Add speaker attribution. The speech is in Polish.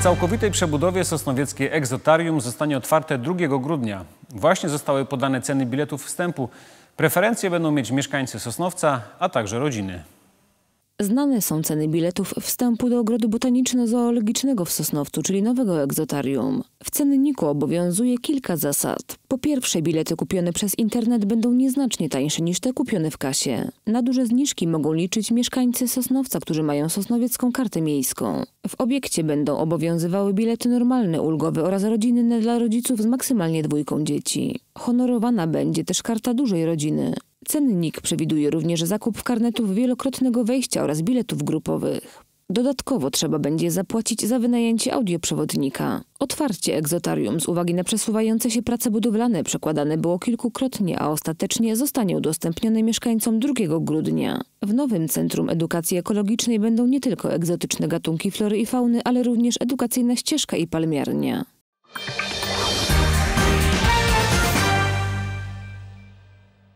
Speaker 1: całkowitej przebudowie Sosnowieckie Egzotarium zostanie otwarte 2 grudnia. Właśnie zostały podane ceny biletów wstępu. Preferencje będą mieć mieszkańcy Sosnowca, a także rodziny.
Speaker 2: Znane są ceny biletów wstępu do ogrodu botaniczno-zoologicznego w Sosnowcu, czyli nowego egzotarium. W cenniku obowiązuje kilka zasad. Po pierwsze, bilety kupione przez internet będą nieznacznie tańsze niż te kupione w kasie. Na duże zniżki mogą liczyć mieszkańcy Sosnowca, którzy mają sosnowiecką kartę miejską. W obiekcie będą obowiązywały bilety normalne, ulgowe oraz rodzinne dla rodziców z maksymalnie dwójką dzieci. Honorowana będzie też karta dużej rodziny. Cennik przewiduje również zakup karnetów wielokrotnego wejścia oraz biletów grupowych. Dodatkowo trzeba będzie zapłacić za wynajęcie audioprzewodnika. Otwarcie egzotarium z uwagi na przesuwające się prace budowlane przekładane było kilkukrotnie, a ostatecznie zostanie udostępnione mieszkańcom 2 grudnia. W nowym Centrum Edukacji Ekologicznej będą nie tylko egzotyczne gatunki flory i fauny, ale również edukacyjna ścieżka i palmiarnia.